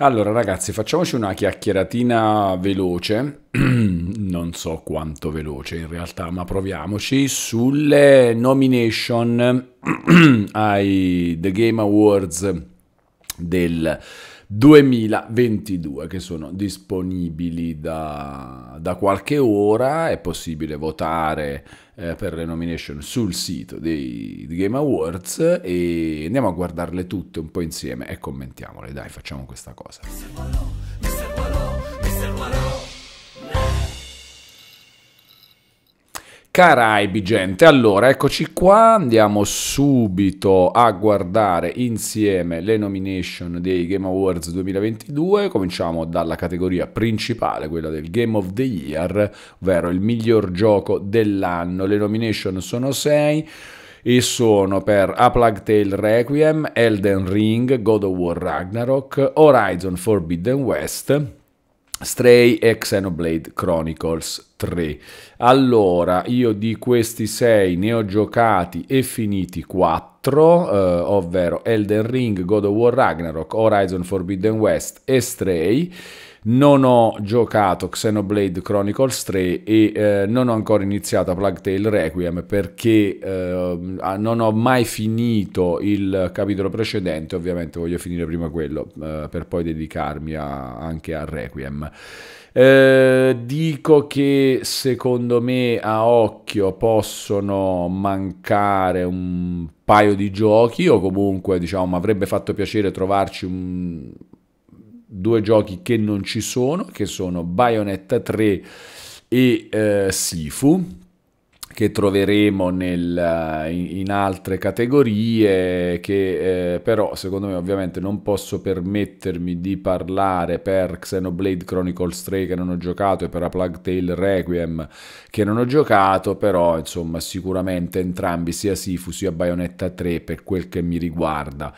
Allora ragazzi, facciamoci una chiacchieratina veloce, non so quanto veloce in realtà, ma proviamoci, sulle nomination ai The Game Awards del 2022 che sono disponibili da, da qualche ora, è possibile votare eh, per le nomination sul sito dei, dei Game Awards e andiamo a guardarle tutte un po' insieme e commentiamole, dai facciamo questa cosa. Caraibi, gente. Allora, eccoci qua, andiamo subito a guardare insieme le nomination dei Game Awards 2022. Cominciamo dalla categoria principale, quella del Game of the Year, ovvero il miglior gioco dell'anno. Le nomination sono 6 e sono per A Plague Tale Requiem, Elden Ring, God of War Ragnarok, Horizon Forbidden West, Stray e Xenoblade Chronicles 3. Allora, io di questi 6 ne ho giocati e finiti 4, eh, ovvero Elden Ring, God of War Ragnarok, Horizon Forbidden West e Stray non ho giocato Xenoblade Chronicles 3 e eh, non ho ancora iniziato Plague Tale Requiem perché eh, non ho mai finito il capitolo precedente, ovviamente voglio finire prima quello eh, per poi dedicarmi a, anche a Requiem. Eh, dico che secondo me a occhio possono mancare un paio di giochi o comunque diciamo mi avrebbe fatto piacere trovarci un, due giochi che non ci sono, che sono Bayonetta 3 e eh, Sifu, che troveremo nel, eh, in altre categorie, che eh, però secondo me ovviamente non posso permettermi di parlare per Xenoblade Chronicles 3 che non ho giocato e per A Plague Tale Requiem che non ho giocato, però insomma sicuramente entrambi, sia Sifu sia Bayonetta 3 per quel che mi riguarda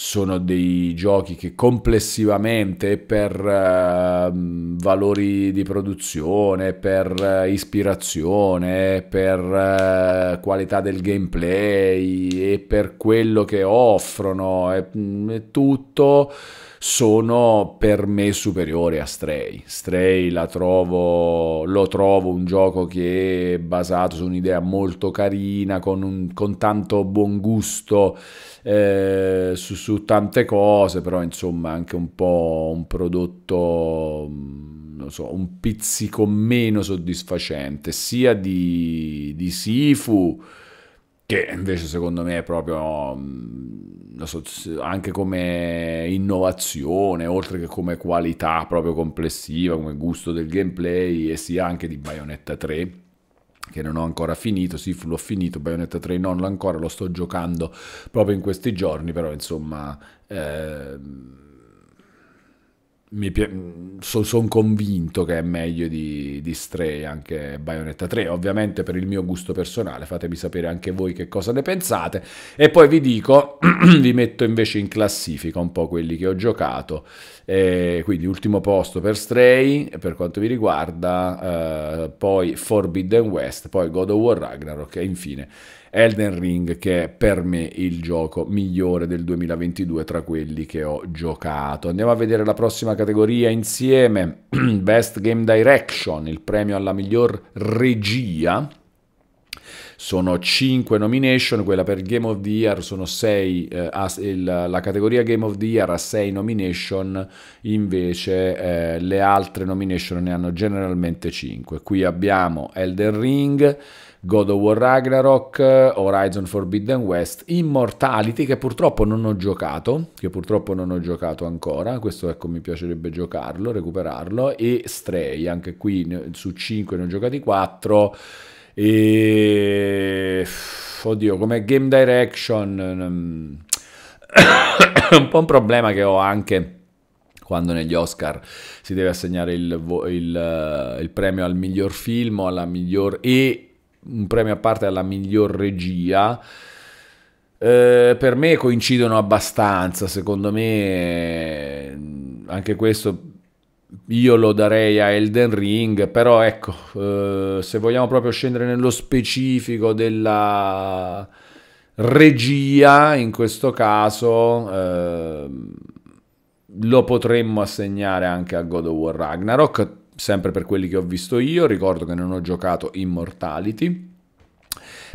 sono dei giochi che complessivamente per eh, valori di produzione, per eh, ispirazione, per eh, qualità del gameplay e per quello che offrono, è, mm, è tutto sono per me superiori a Stray. Stray trovo, lo trovo un gioco che è basato su un'idea molto carina, con, un, con tanto buon gusto eh, su, su, tante cose, però insomma anche un po' un prodotto... Mm, so, un pizzico meno soddisfacente sia di, di Sifu che invece secondo me è proprio mm, anche come innovazione, oltre che come qualità proprio complessiva, come gusto del gameplay e sia anche di Bayonetta 3 che non ho ancora finito, sì l'ho finito, Bayonetta 3 non l'ho ancora, lo sto giocando proprio in questi giorni, però insomma... Ehm Mm, so, sono convinto che è meglio di, di, Stray anche Bayonetta 3 ovviamente per il mio gusto personale fatemi sapere anche voi che cosa ne pensate e poi vi dico vi metto invece in classifica un po' quelli che ho giocato e quindi ultimo posto per Stray per quanto vi riguarda eh, poi Forbidden West poi God of War Ragnarok e infine Elden Ring che è per me il gioco migliore del 2022 tra quelli che ho giocato. Andiamo a vedere la prossima categoria insieme. Best Game Direction, il premio alla miglior regia sono 5 nomination, quella per Game of the Year sono 6, eh, la categoria Game of the Year ha 6 nomination, invece eh, le altre nomination ne hanno generalmente 5. Qui abbiamo Elden Ring, God of War Ragnarok, Horizon Forbidden West, Immortality che purtroppo non ho giocato, che purtroppo non ho giocato ancora, questo ecco mi piacerebbe giocarlo, recuperarlo, e Stray, anche qui su 5 ne ho giocati 4 e... Oddio, come game direction... Mm, un po' un problema che ho anche quando negli Oscar si deve assegnare il, il, eh, il premio al miglior film o alla miglior e un premio a parte alla miglior regia. Eh, per me coincidono abbastanza, secondo me eh, anche questo io lo darei a Elden Ring, però ecco, eh, se vogliamo proprio scendere nello specifico della regia, in questo caso eh, lo potremmo assegnare anche a God of War Ragnarok, sempre per quelli che ho visto io, ricordo che non ho giocato Immortality,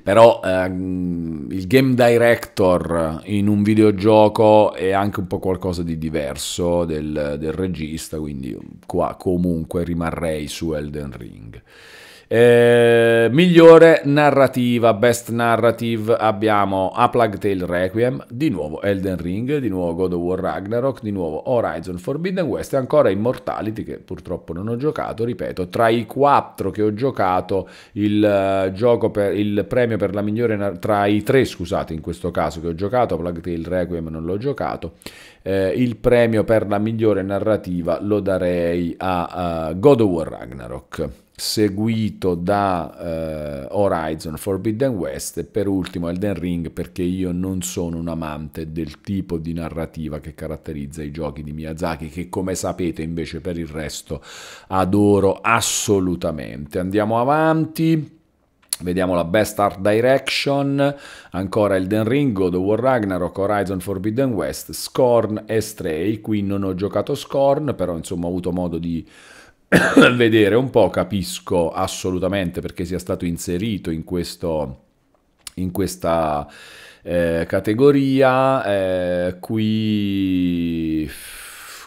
però ehm, il game director in un videogioco è anche un po' qualcosa di diverso del, del regista, quindi qua comunque rimarrei su Elden Ring. Eh, migliore narrativa, best narrative abbiamo A Plague Tale Requiem, di nuovo Elden Ring, di nuovo God of War Ragnarok, di nuovo Horizon Forbidden West e ancora Immortality che purtroppo non ho giocato, ripeto, tra i quattro che ho giocato il, uh, per, il premio per la migliore narrativa, tra i tre scusate in questo caso che ho giocato, A Plague Tale Requiem non l'ho giocato, eh, il premio per la migliore narrativa lo darei a uh, God of War Ragnarok seguito da eh, Horizon Forbidden West e per ultimo Elden Ring perché io non sono un amante del tipo di narrativa che caratterizza i giochi di Miyazaki che come sapete invece per il resto adoro assolutamente. Andiamo avanti. Vediamo la Best Art Direction, ancora Elden Ring, God of War Ragnarok, Horizon Forbidden West, Scorn e Stray. Qui non ho giocato Scorn, però insomma ho avuto modo di vedere un po', capisco assolutamente perché sia stato inserito in, questo, in questa eh, categoria. Eh, qui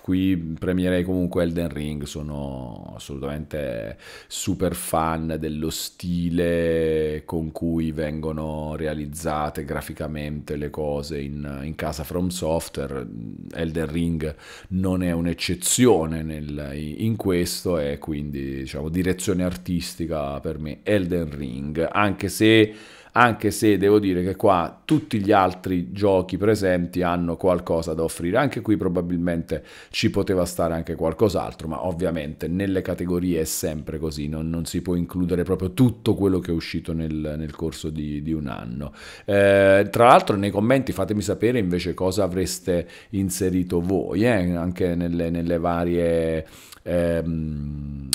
qui premierei comunque Elden Ring, sono assolutamente super fan dello stile con cui vengono realizzate graficamente le cose in, in casa From Software, Elden Ring non è un'eccezione nel, in questo e quindi diciamo direzione artistica per me Elden Ring, anche se anche se devo dire che qua tutti gli altri giochi presenti hanno qualcosa da offrire, anche qui probabilmente ci poteva stare anche qualcos'altro, ma ovviamente nelle categorie è sempre così, non, non, si può includere proprio tutto quello che è uscito nel, nel corso di, di, un anno. Eh, tra l'altro nei commenti fatemi sapere invece cosa avreste inserito voi, eh, anche nelle, nelle varie... Ehm,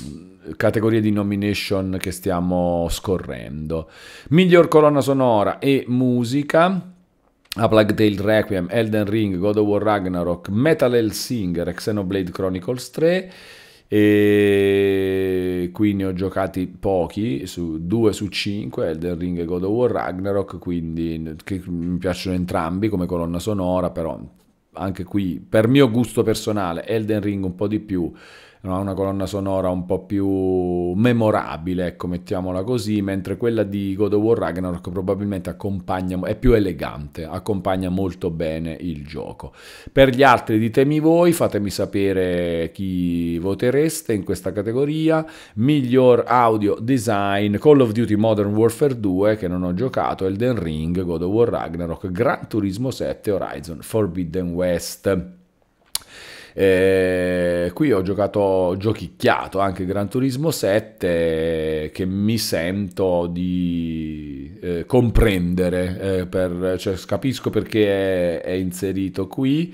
categorie di nomination che stiamo scorrendo. Miglior colonna sonora e musica. A Plague Tale Requiem, Elden Ring, God of War Ragnarok, Metal Hellsinger e Xenoblade Chronicles 3 e qui ne ho giocati pochi, su 2 su 5, Elden Ring e God of War Ragnarok, quindi mi piacciono entrambi come colonna sonora, però anche qui per mio gusto personale Elden Ring un po' di più, ha una colonna sonora un po' più memorabile, ecco, mettiamola così, mentre quella di God of War Ragnarok probabilmente accompagna, è più elegante, accompagna molto bene il gioco. Per gli altri ditemi voi, fatemi sapere chi votereste in questa categoria. Miglior audio design, Call of Duty Modern Warfare 2, che non ho giocato, Elden Ring, God of War Ragnarok, Gran Turismo 7, Horizon Forbidden West. Eh, qui ho giocato, giochicchiato anche Gran Turismo 7 che mi sento di eh, comprendere, eh, per, cioè, capisco perché è, è inserito qui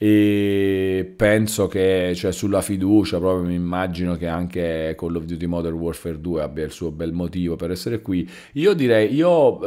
e penso che cioè, sulla fiducia proprio mi immagino che anche Call of Duty Modern Warfare 2 abbia il suo bel motivo per essere qui io direi, io,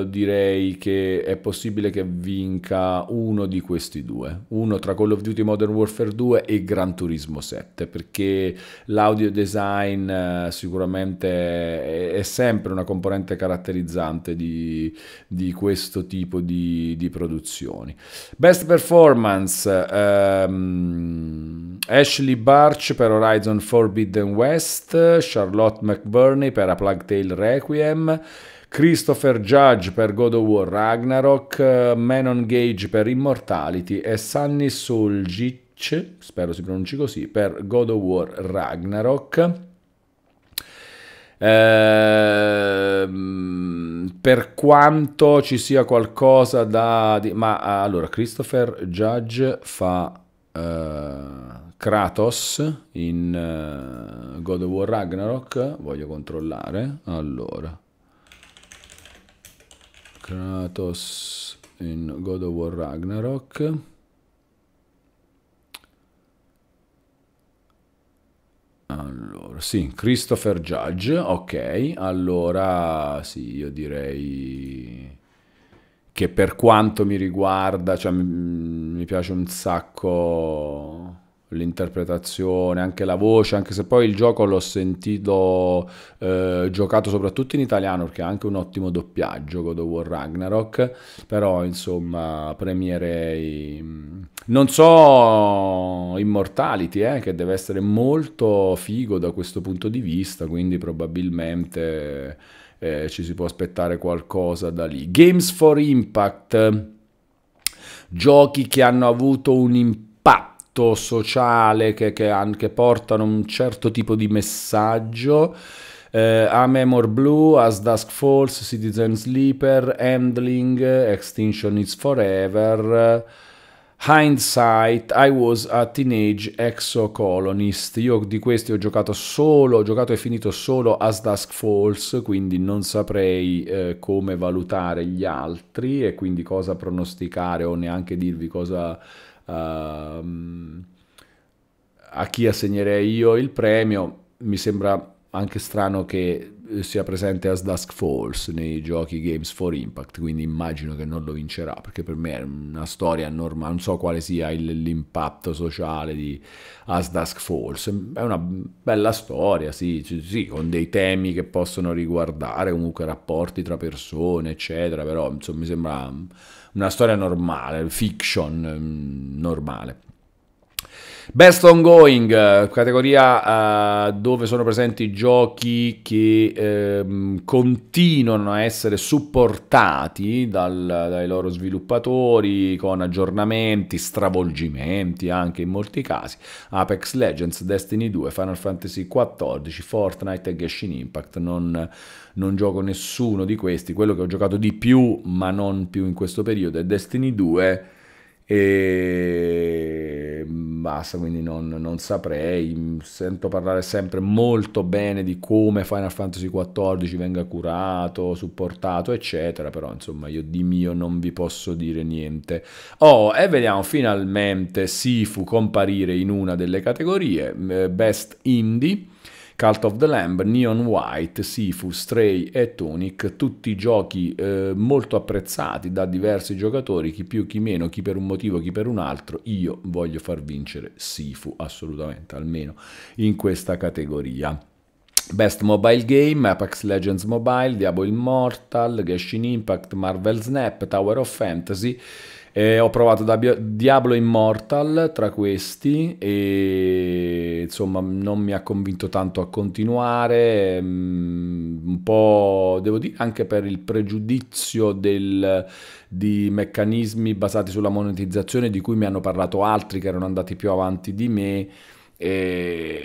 eh, direi che è possibile che vinca uno di questi due uno tra Call of Duty Modern Warfare 2 e Gran Turismo 7 perché l'audio design eh, sicuramente è, è, sempre una componente caratterizzante di, di questo tipo di, di produzioni best performance um, Ashley Barch per Horizon Forbidden West, Charlotte McBurney per A Plague Tale Requiem, Christopher Judge per God of War Ragnarok, Manon Gage per Immortality e Sunny Soljic, spero si pronunci così, per God of War Ragnarok. Ehm, per quanto ci sia qualcosa da... Di, ma ah, allora, Christopher Judge fa uh, Kratos in uh, God of War Ragnarok. Voglio controllare. Allora. Kratos in God of War Ragnarok. Allora, sì, Christopher Judge, ok. Allora, sì, io direi che per quanto mi riguarda, cioè, mi, mi piace un sacco l'interpretazione, anche la voce, anche se poi il gioco l'ho sentito eh, giocato soprattutto in italiano perché ha anche un ottimo doppiaggio God of War Ragnarok, però insomma premierei mm, non so Immortality eh, che deve essere molto figo da questo punto di vista, quindi probabilmente eh, ci si può aspettare qualcosa da lì. Games for Impact giochi che hanno avuto un impatto patto sociale che, che, che portano un certo tipo di messaggio. Uh, eh, a Memor Blue, As Dusk Falls, Citizen Sleeper, Handling, Extinction is Forever, Hindsight, I Was a Teenage Exocolonist. Io di questi ho giocato solo, ho giocato e finito solo As Dusk Falls, quindi non saprei eh, come valutare gli altri e quindi cosa pronosticare o neanche dirvi cosa Uh, a chi assegnerei io il premio mi sembra anche strano che sia presente As Dusk Falls nei giochi Games for Impact, quindi immagino che non lo vincerà, perché per me è una storia normale, non so quale sia l'impatto sociale di As Dusk Falls, è una bella storia, sì, sì, con dei temi che possono riguardare comunque rapporti tra persone, eccetera, però insomma mi sembra una storia normale, fiction mm, normale. Best ongoing, categoria uh, dove sono presenti giochi che ehm, continuano a essere supportati dal, dai loro sviluppatori con aggiornamenti, stravolgimenti anche in molti casi. Apex Legends, Destiny 2, Final Fantasy XIV, Fortnite e Genshin Impact. Non, non gioco nessuno di questi. Quello che ho giocato di più, ma non più in questo periodo, è Destiny 2 e basta quindi non, non, saprei sento parlare sempre molto bene di come Final Fantasy XIV venga curato supportato eccetera però insomma io di mio non vi posso dire niente oh e vediamo finalmente Sifu comparire in una delle categorie eh, Best Indie Cult of the Lamb, Neon White, Sifu, Stray e Tunic, tutti giochi eh, molto apprezzati da diversi giocatori, chi più, chi meno, chi per un motivo, chi per un altro. Io voglio far vincere Sifu, assolutamente, almeno in questa categoria. Best Mobile Game, Apex Legends Mobile, Diablo Immortal, Genshin Impact, Marvel Snap, Tower of Fantasy, eh, ho provato Diablo Immortal tra questi e insomma non mi ha convinto tanto a continuare, mm, un po' devo dire anche per il pregiudizio del, di meccanismi basati sulla monetizzazione di cui mi hanno parlato altri che erano andati più avanti di me. E,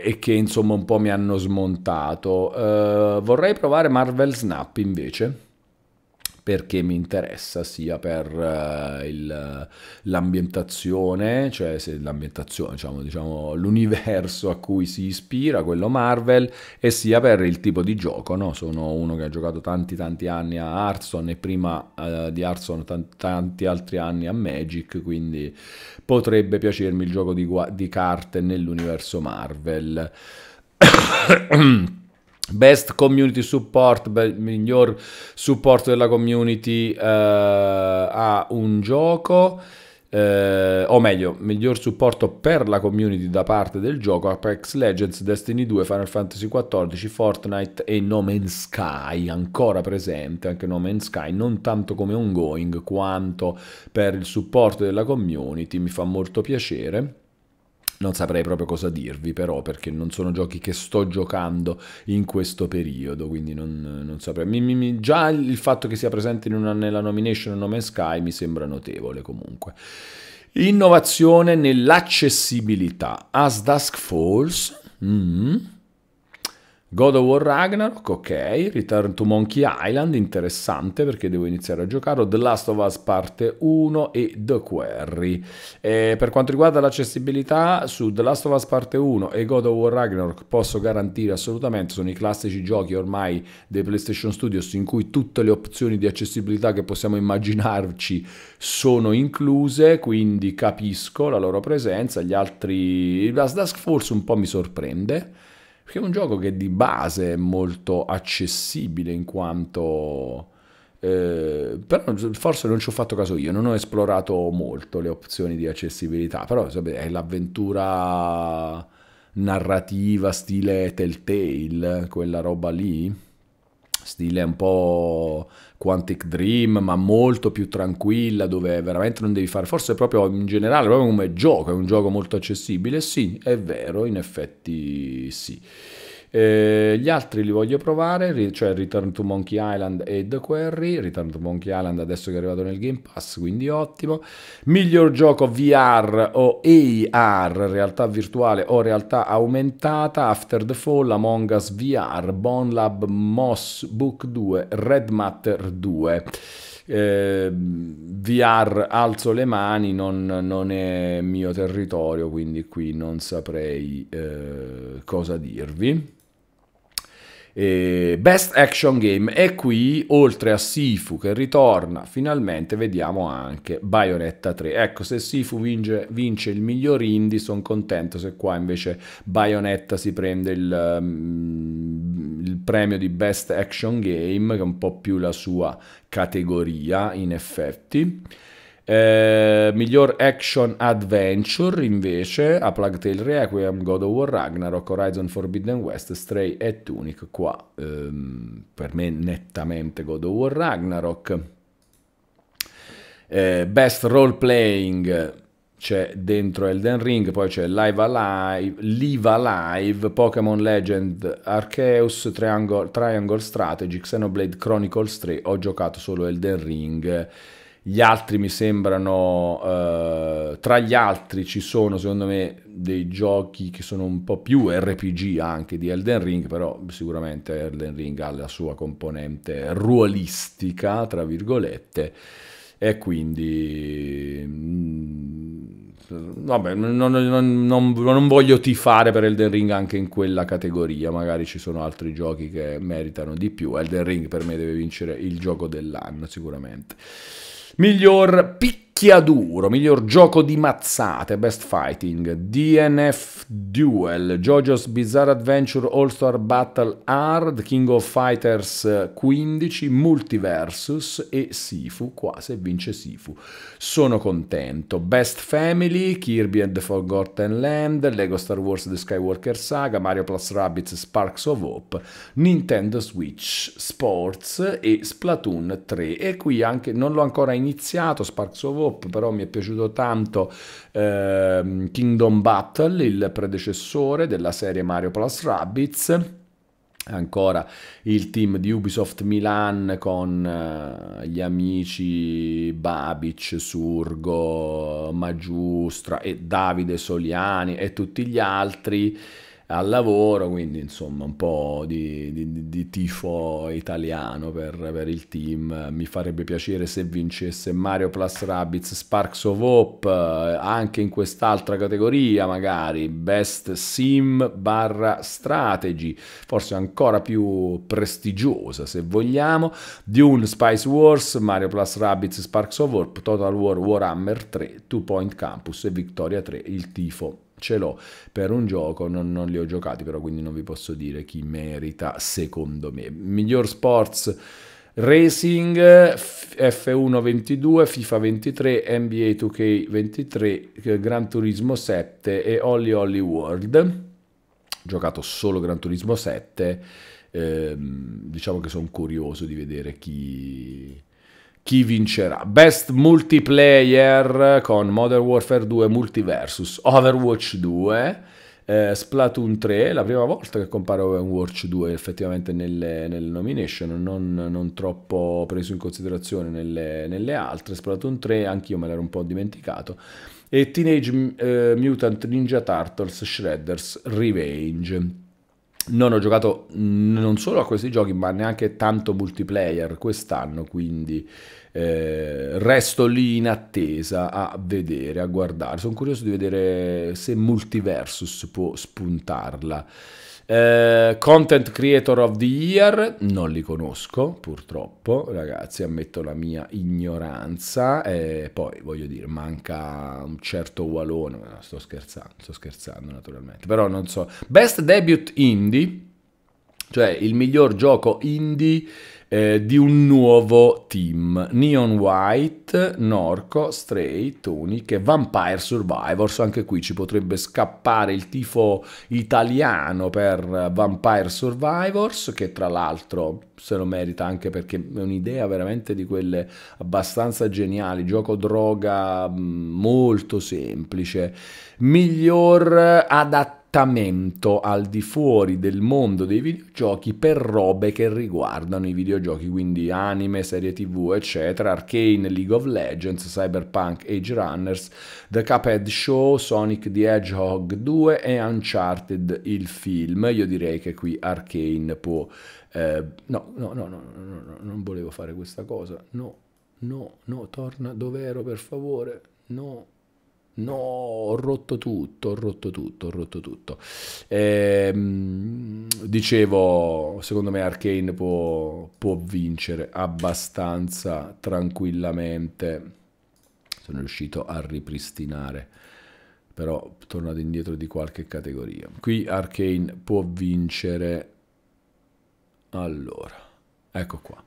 e che insomma un po' mi hanno smontato. Uh, vorrei provare Marvel Snap invece perché mi interessa sia per uh, l'ambientazione, cioè l'ambientazione, diciamo, diciamo l'universo a cui si ispira, quello Marvel, e sia per il tipo di gioco. No? Sono uno che ha giocato tanti tanti anni a Hearthstone e prima uh, di Hearthstone tanti, tanti altri anni a Magic, quindi potrebbe piacermi il gioco di, di carte nell'universo Marvel. Best community support, miglior supporto della community uh, a un gioco. Eh, o meglio, miglior supporto per la community da parte del gioco Apex Legends, Destiny 2, Final Fantasy XIV, Fortnite e No Man's Sky, ancora presente anche No Man's Sky, non tanto come ongoing quanto per il supporto della community, mi fa molto piacere non saprei proprio cosa dirvi però perché non sono giochi che sto giocando in questo periodo quindi non, non saprei mi, mi, già il fatto che sia presente una, nella nomination Nome Sky mi sembra notevole comunque innovazione nell'accessibilità as Dusk Falls mm -hmm God of War Ragnarok, ok, Return to Monkey Island, interessante perché devo iniziare a giocare, The Last of Us parte 1 e The Quarry. E per quanto riguarda l'accessibilità, su The Last of Us parte 1 e God of War Ragnarok posso garantire assolutamente, sono i classici giochi ormai dei PlayStation Studios in cui tutte le opzioni di accessibilità che possiamo immaginarci sono incluse, quindi capisco la loro presenza, gli altri... Last Task forse un po' mi sorprende perché è un gioco che di base è molto accessibile in quanto... Eh, però forse non ci ho fatto caso io, non ho esplorato molto le opzioni di accessibilità, però sapete, è l'avventura narrativa stile Telltale, quella roba lì stile un po' Quantic Dream, ma molto più tranquilla, dove veramente non devi fare, forse proprio in generale, proprio come gioco, è un gioco molto accessibile, sì, è vero, in effetti sì. Eh, gli altri li voglio provare, cioè Return to Monkey Island e The Query. Return to Monkey Island adesso che è arrivato nel Game Pass, quindi ottimo. Miglior gioco VR o AR, realtà virtuale o realtà aumentata, After the Fall, Among Us VR, Bone Lab, Moss Book 2, Red Matter 2. Eh, VR alzo le mani, non, non, è mio territorio, quindi qui non saprei eh, cosa dirvi eh, Best Action Game e qui oltre a Sifu che ritorna finalmente vediamo anche Bayonetta 3 ecco se Sifu vince, vince il miglior indie sono contento se qua invece Bayonetta si prende il, um, il premio di Best Action Game che è un po' più la sua categoria in effetti eh, miglior action adventure invece a Plague Tale Requiem, God of War Ragnarok, Horizon Forbidden West, Stray e Tunic qua ehm, per me nettamente God of War Ragnarok eh, Best Role Playing c'è dentro Elden Ring, poi c'è Live Alive, Live Alive, Pokémon Legend, Arceus, Triangle, Triangle Strategy, Xenoblade Chronicles 3, ho giocato solo Elden Ring gli altri mi sembrano eh, tra gli altri ci sono secondo me dei giochi che sono un po' più RPG anche di Elden Ring però sicuramente Elden Ring ha la sua componente ruolistica tra virgolette e quindi mm, vabbè non, non, non, non voglio tifare per Elden Ring anche in quella categoria magari ci sono altri giochi che meritano di più Elden Ring per me deve vincere il gioco dell'anno sicuramente miglior piccolo Chiaduro, miglior gioco di mazzate, Best Fighting, DNF Duel, JoJo's Bizarre Adventure All Star Battle Hard, King of Fighters 15, Multiversus e Sifu, qua se vince Sifu. Sono contento. Best Family, Kirby and the Forgotten Land, Lego Star Wars The Skywalker Saga, Mario Plus Rabbids Sparks of Hope, Nintendo Switch Sports e Splatoon 3. E qui anche, non l'ho ancora iniziato, Sparks of Hope, Hope, però mi è piaciuto tanto eh, Kingdom Battle, il predecessore della serie Mario Plus Rabbids ancora il team di Ubisoft Milan con eh, gli amici Babic, Surgo, Magiustra e Davide Soliani e tutti gli altri al lavoro, quindi insomma un po' di, di, di tifo italiano per, per, il team. Mi farebbe piacere se vincesse Mario Plus Rabbids, Sparks of Hope, eh, anche in quest'altra categoria magari, Best Sim barra Strategy, forse ancora più prestigiosa se vogliamo, Dune, Spice Wars, Mario Plus Rabbids, Sparks of Hope, Total War, Warhammer 3, Two Point Campus e Victoria 3, il tifo ce l'ho per un gioco, non, non, li ho giocati però quindi non vi posso dire chi merita secondo me. Miglior Sports Racing, F1 22, FIFA 23, NBA 2K 23, Gran Turismo 7 e Holly Holly World. Ho giocato solo Gran Turismo 7, ehm, diciamo che sono curioso di vedere chi chi vincerà. Best multiplayer con Modern Warfare 2 Multiversus, Overwatch 2, eh, Splatoon 3, la prima volta che compare Overwatch 2 effettivamente nelle, nelle nomination, non, non, troppo preso in considerazione nelle, nelle altre. Splatoon 3 anch'io me l'ero un po' dimenticato. E Teenage eh, Mutant Ninja Turtles Shredders Revenge non ho giocato non solo a questi giochi, ma neanche tanto multiplayer quest'anno, quindi eh, resto lì in attesa a vedere, a guardare. Sono curioso di vedere se Multiversus può spuntarla. Eh, content Creator of the Year, non li conosco purtroppo, ragazzi, ammetto la mia ignoranza. Eh, poi voglio dire, manca un certo Walone, no, sto scherzando, sto scherzando naturalmente, però non so. Best Debut Indie, cioè il miglior gioco indie eh, di un nuovo team. Neon White, Norco, Stray, Tunic e Vampire Survivors. Anche qui ci potrebbe scappare il tifo italiano per Vampire Survivors, che tra l'altro se lo merita anche perché è un'idea veramente di quelle abbastanza geniali. Gioco droga mm, molto semplice. Miglior eh, adattamento trattamento al di fuori del mondo dei videogiochi per robe che riguardano i videogiochi, quindi anime, serie tv, eccetera, Arcane, League of Legends, Cyberpunk, Age Runners, The Cuphead Show, Sonic the Hedgehog 2 e Uncharted il film. Io direi che qui Arcane può... Eh, no, no, no, no, no, no, non volevo fare questa cosa, no, no, no, torna dove ero per favore, no. No, ho rotto tutto, ho rotto tutto, ho rotto tutto. E, ehm, dicevo, secondo me Arkane può, può vincere abbastanza tranquillamente. Sono riuscito a ripristinare, però tornato indietro di qualche categoria. Qui Arkane può vincere. Allora, ecco qua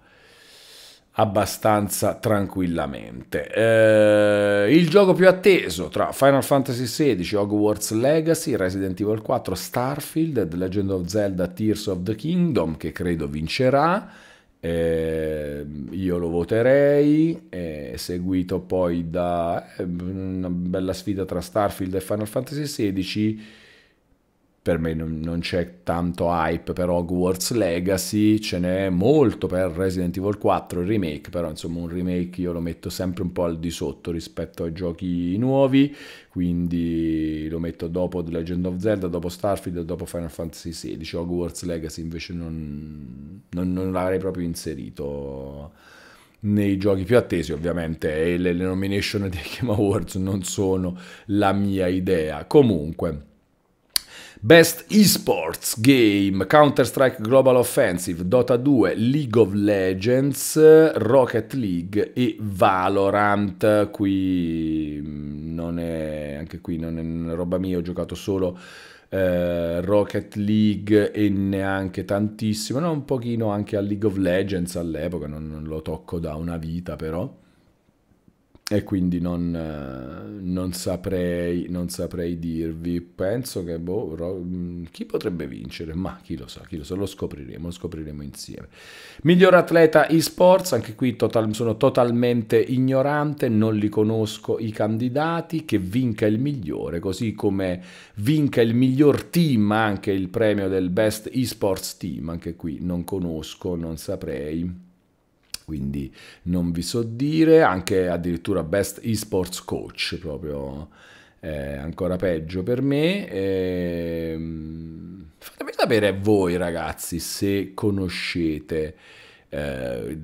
abbastanza tranquillamente. Eh, il gioco più atteso tra Final Fantasy XVI, Hogwarts Legacy, Resident Evil 4, Starfield, The Legend of Zelda, Tears of the Kingdom, che credo vincerà. Eh, io lo voterei, eh, seguito poi da eh, una bella sfida tra Starfield e Final Fantasy XVI per me non, non c'è tanto hype per Hogwarts Legacy, ce n'è molto per Resident Evil 4, il remake, però insomma un remake io lo metto sempre un po' al di sotto rispetto ai giochi nuovi, quindi lo metto dopo The Legend of Zelda, dopo Starfield, e dopo Final Fantasy XVI, Hogwarts Legacy invece non, non, non l'avrei proprio inserito nei giochi più attesi ovviamente e le, le nomination dei Game Awards non sono la mia idea comunque Best Esports Game, Counter-Strike Global Offensive, Dota 2, League of Legends, Rocket League e Valorant. Qui mm, non è, anche qui non è roba mia, ho giocato solo eh, Rocket League e neanche tantissimo, no, un pochino anche a League of Legends all'epoca, non, non lo tocco da una vita però e quindi non, eh, non, saprei, non, saprei, dirvi. Penso che boh, mm, chi potrebbe vincere, ma chi lo sa, chi lo sa, lo scopriremo, lo scopriremo insieme. Miglior atleta esports, anche qui total, sono totalmente ignorante, non li conosco i candidati, che vinca il migliore, così come vinca il miglior team, anche il premio del best esports team, anche qui non conosco, non saprei quindi non vi so dire, anche addirittura Best Esports Coach, proprio eh, ancora peggio per me. E... Ehm, fatemi sapere voi ragazzi se conoscete eh,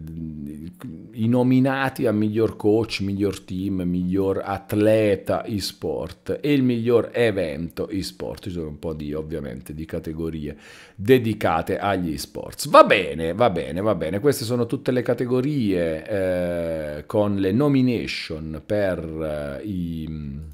i nominati a miglior coach, miglior team, miglior atleta e-sport e il miglior evento e-sport. Ci sono un po' di, ovviamente, di categorie dedicate agli e-sports. Va bene, va bene, va bene. Queste sono tutte le categorie eh, con le nomination per eh, i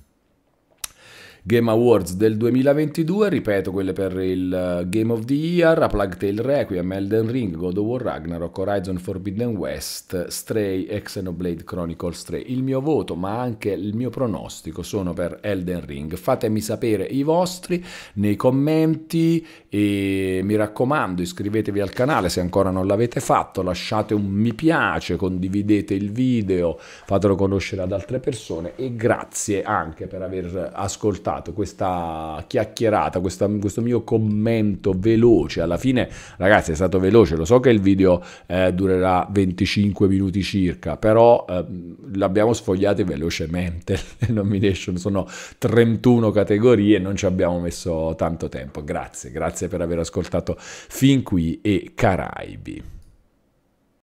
Game Awards del 2022, ripeto quelle per il eh, Game of the Year, A Plague Tale Requiem, Elden Ring, God of War Ragnarok, Horizon Forbidden West, Stray, Xenoblade Chronicles 3. Il mio voto, ma anche il mio pronostico sono per Elden Ring. Fatemi sapere i vostri nei commenti e mi raccomando iscrivetevi al canale se ancora non l'avete fatto, lasciate un mi piace, condividete il video, fatelo conoscere ad altre persone e grazie anche per aver ascoltato stato questa chiacchierata, questa, questo mio commento veloce. Alla fine, ragazzi, è stato veloce. Lo so che il video eh, durerà 25 minuti circa, però eh, l'abbiamo sfogliato velocemente. Le nomination sono 31 categorie, e non ci abbiamo messo tanto tempo. Grazie, grazie per aver ascoltato fin qui e Caraibi.